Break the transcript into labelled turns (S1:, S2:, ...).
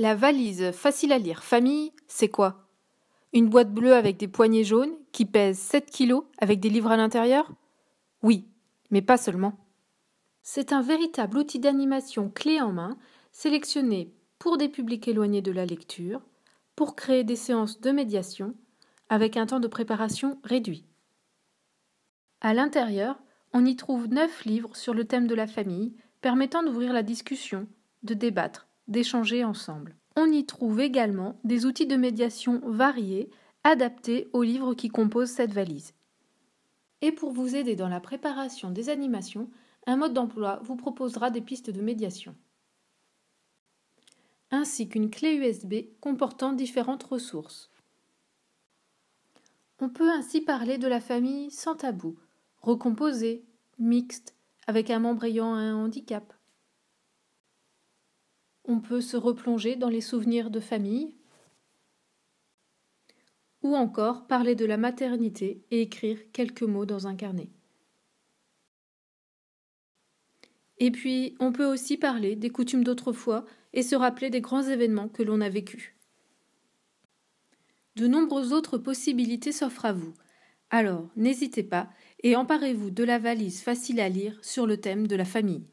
S1: La valise facile à lire famille, c'est quoi Une boîte bleue avec des poignées jaunes qui pèse 7 kilos avec des livres à l'intérieur Oui, mais pas seulement. C'est un véritable outil d'animation clé en main, sélectionné pour des publics éloignés de la lecture, pour créer des séances de médiation, avec un temps de préparation réduit. À l'intérieur, on y trouve 9 livres sur le thème de la famille, permettant d'ouvrir la discussion, de débattre d'échanger ensemble. On y trouve également des outils de médiation variés, adaptés aux livres qui composent cette valise. Et pour vous aider dans la préparation des animations, un mode d'emploi vous proposera des pistes de médiation, ainsi qu'une clé USB comportant différentes ressources. On peut ainsi parler de la famille sans tabou, recomposée, mixte, avec un membre ayant un handicap on peut se replonger dans les souvenirs de famille, ou encore parler de la maternité et écrire quelques mots dans un carnet. Et puis, on peut aussi parler des coutumes d'autrefois et se rappeler des grands événements que l'on a vécus. De nombreuses autres possibilités s'offrent à vous. Alors, n'hésitez pas et emparez-vous de la valise facile à lire sur le thème de la famille.